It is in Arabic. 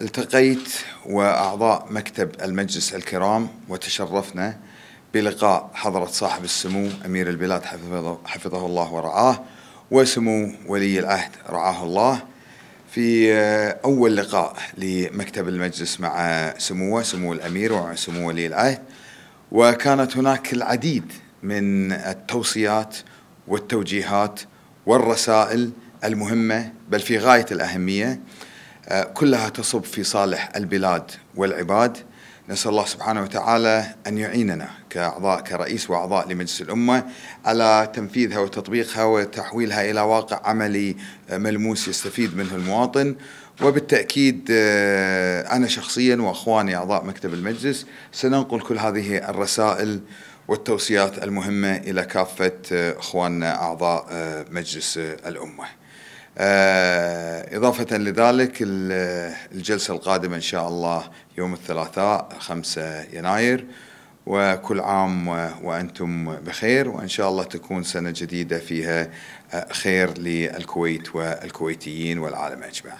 التقيت وأعضاء مكتب المجلس الكرام وتشرفنا بلقاء حضرة صاحب السمو أمير البلاد حفظه, حفظه الله ورعاه وسمو ولي العهد رعاه الله في آه، أول لقاء لمكتب المجلس مع سموه سمو الأمير وسمو ولي العهد وكانت هناك العديد من التوصيات والتوجيهات والرسائل المهمة بل في غاية الأهمية كلها تصب في صالح البلاد والعباد نسأل الله سبحانه وتعالى أن يعيننا كأعضاء كرئيس وأعضاء لمجلس الأمة على تنفيذها وتطبيقها وتحويلها إلى واقع عملي ملموس يستفيد منه المواطن وبالتأكيد آه، أنا شخصيا وأخواني أعضاء مكتب المجلس سننقل كل هذه الرسائل والتوصيات المهمة إلى كافة آه، أخواننا أعضاء آه، مجلس الأمة إضافة لذلك الجلسة القادمة إن شاء الله يوم الثلاثاء 5 يناير وكل عام وأنتم بخير وإن شاء الله تكون سنة جديدة فيها آه، خير للكويت والكويتيين والعالم أجمع